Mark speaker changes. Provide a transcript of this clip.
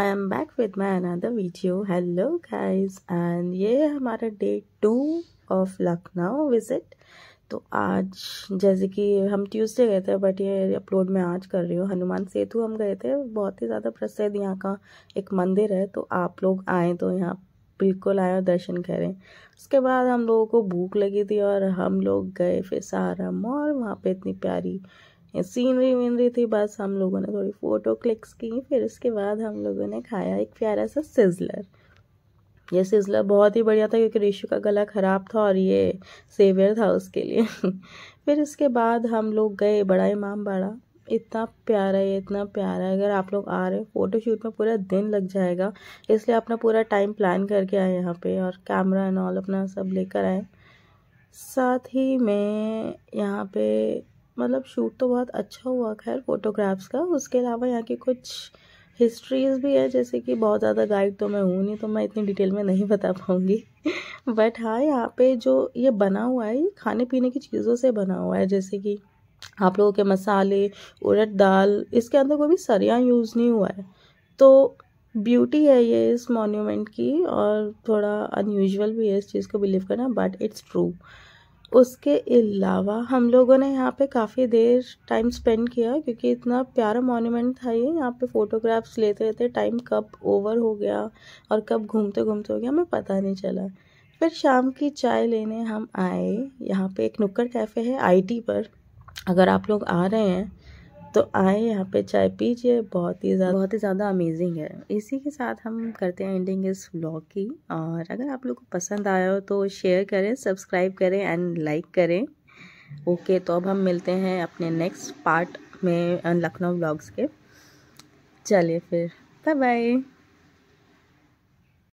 Speaker 1: I am back with my another video hello guys and ये है हमारा day two of Lucknow visit तो आज जैसे कि हम ट्यूसडे गए थे बट ये अपलोड मैं आज कर रही हूँ हनुमान सेतु हम गए थे बहुत ही ज़्यादा प्रसिद्ध यहाँ का एक मंदिर है तो आप लोग आएँ तो यहाँ बिल्कुल आए और दर्शन करें उसके बाद हम लोगों को भूख लगी थी और हम लोग गए फिर सारा मॉल वहाँ पे इतनी प्यारी सीनरी वीनरी थी बस हम लोगों ने थोड़ी फ़ोटो क्लिक्स की फिर उसके बाद हम लोगों ने खाया एक प्यारा सा सिजलर ये सिजलर बहुत ही बढ़िया था क्योंकि रिशु का गला ख़राब था और ये सेवियर था उसके लिए फिर उसके बाद हम लोग गए बड़ा इमाम बाड़ा इतना प्यारा है इतना प्यारा है अगर आप लोग आ रहे हो फ़ोटोशूट में पूरा दिन लग जाएगा इसलिए अपना पूरा टाइम प्लान करके आए यहाँ पे और कैमरा एंड ऑल अपना सब लेकर आए साथ ही मैं यहाँ पे मतलब शूट तो बहुत अच्छा हुआ खैर फ़ोटोग्राफ्स का उसके अलावा यहाँ की कुछ हिस्ट्रीज़ भी है जैसे कि बहुत ज़्यादा गाइड तो मैं हूँ नहीं तो मैं इतनी डिटेल में नहीं बता पाऊँगी बट हाँ यहाँ पे जो ये बना हुआ है ये खाने पीने की चीज़ों से बना हुआ है जैसे कि आप लोगों के मसाले उड़द दाल इसके अंदर कोई भी सरिया यूज़ नहीं हुआ है तो ब्यूटी है ये इस मोन्यूमेंट की और थोड़ा अनयूजल भी है इस चीज़ को बिलीव करना बट इट्स ट्रू उसके अलावा हम लोगों ने यहाँ पे काफ़ी देर टाइम स्पेंड किया क्योंकि इतना प्यारा मॉन्यूमेंट था ये यहाँ पे फ़ोटोग्राफ्स लेते रहते टाइम कब ओवर हो गया और कब घूमते घूमते हो गया हमें पता नहीं चला फिर शाम की चाय लेने हम आए यहाँ पे एक नुक्कड़ कैफ़े है आईटी पर अगर आप लोग आ रहे हैं तो आए यहाँ पे चाय पीजिए बहुत ही ज़्यादा बहुत ही ज़्यादा अमेजिंग है इसी के साथ हम करते हैं एंडिंग इस व्लॉग की और अगर आप लोग को पसंद आया हो तो शेयर करें सब्सक्राइब करें एंड लाइक करें ओके तो अब हम मिलते हैं अपने नेक्स्ट पार्ट में लखनऊ व्लॉग्स के चलिए फिर बाय बाय